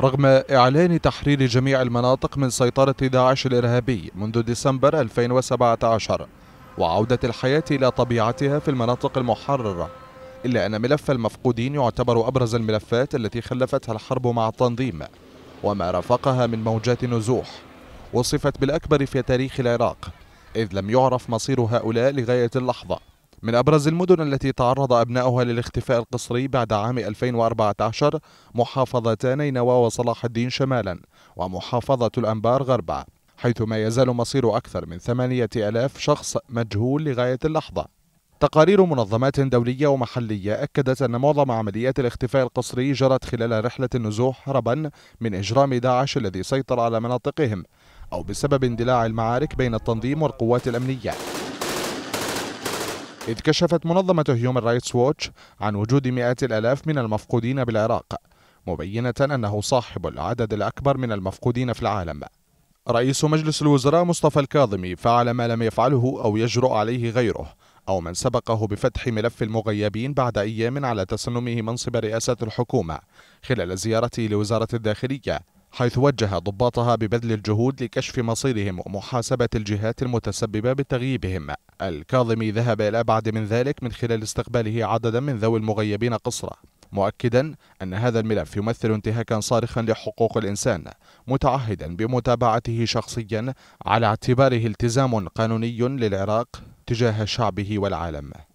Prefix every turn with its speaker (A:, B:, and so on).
A: رغم إعلان تحرير جميع المناطق من سيطرة داعش الإرهابي منذ ديسمبر 2017 وعودة الحياة إلى طبيعتها في المناطق المحررة إلا أن ملف المفقودين يعتبر أبرز الملفات التي خلفتها الحرب مع التنظيم وما رافقها من موجات نزوح وصفت بالأكبر في تاريخ العراق إذ لم يعرف مصير هؤلاء لغاية اللحظة من أبرز المدن التي تعرض أبناؤها للاختفاء القسري بعد عام 2014 محافظتان نينوى وصلاح الدين شمالا ومحافظة الأنبار غربا حيث ما يزال مصير أكثر من 8000 شخص مجهول لغاية اللحظة تقارير منظمات دولية ومحلية أكدت أن معظم عمليات الاختفاء القسري جرت خلال رحلة النزوح هربا من إجرام داعش الذي سيطر على مناطقهم أو بسبب اندلاع المعارك بين التنظيم والقوات الأمنية إذ كشفت منظمة هيومن رايتس ووتش عن وجود مئات الآلاف من المفقودين بالعراق مبينة أنه صاحب العدد الأكبر من المفقودين في العالم رئيس مجلس الوزراء مصطفى الكاظمي فعل ما لم يفعله أو يجرؤ عليه غيره أو من سبقه بفتح ملف المغيبين بعد أيام على تسنمه منصب رئاسة الحكومة خلال زيارته لوزارة الداخلية حيث وجه ضباطها ببذل الجهود لكشف مصيرهم ومحاسبة الجهات المتسببة بتغييبهم الكاظمي ذهب إلى أبعد من ذلك من خلال استقباله عددا من ذوي المغيبين قصرا مؤكدا أن هذا الملف يمثل انتهاكا صارخا لحقوق الإنسان متعهدا بمتابعته شخصيا على اعتباره التزام قانوني للعراق تجاه شعبه والعالم